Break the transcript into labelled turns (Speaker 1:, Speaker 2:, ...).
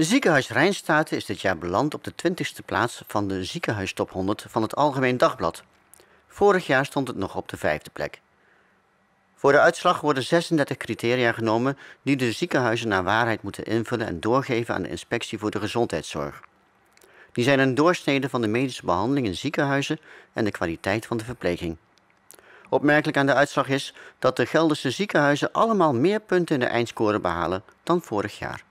Speaker 1: De ziekenhuis Rijnstaten is dit jaar beland op de 20ste plaats van de ziekenhuistop 100 van het Algemeen Dagblad. Vorig jaar stond het nog op de vijfde plek. Voor de uitslag worden 36 criteria genomen die de ziekenhuizen naar waarheid moeten invullen en doorgeven aan de Inspectie voor de Gezondheidszorg. Die zijn een doorsnede van de medische behandeling in ziekenhuizen en de kwaliteit van de verpleging. Opmerkelijk aan de uitslag is dat de Gelderse ziekenhuizen allemaal meer punten in de eindscore behalen dan vorig jaar.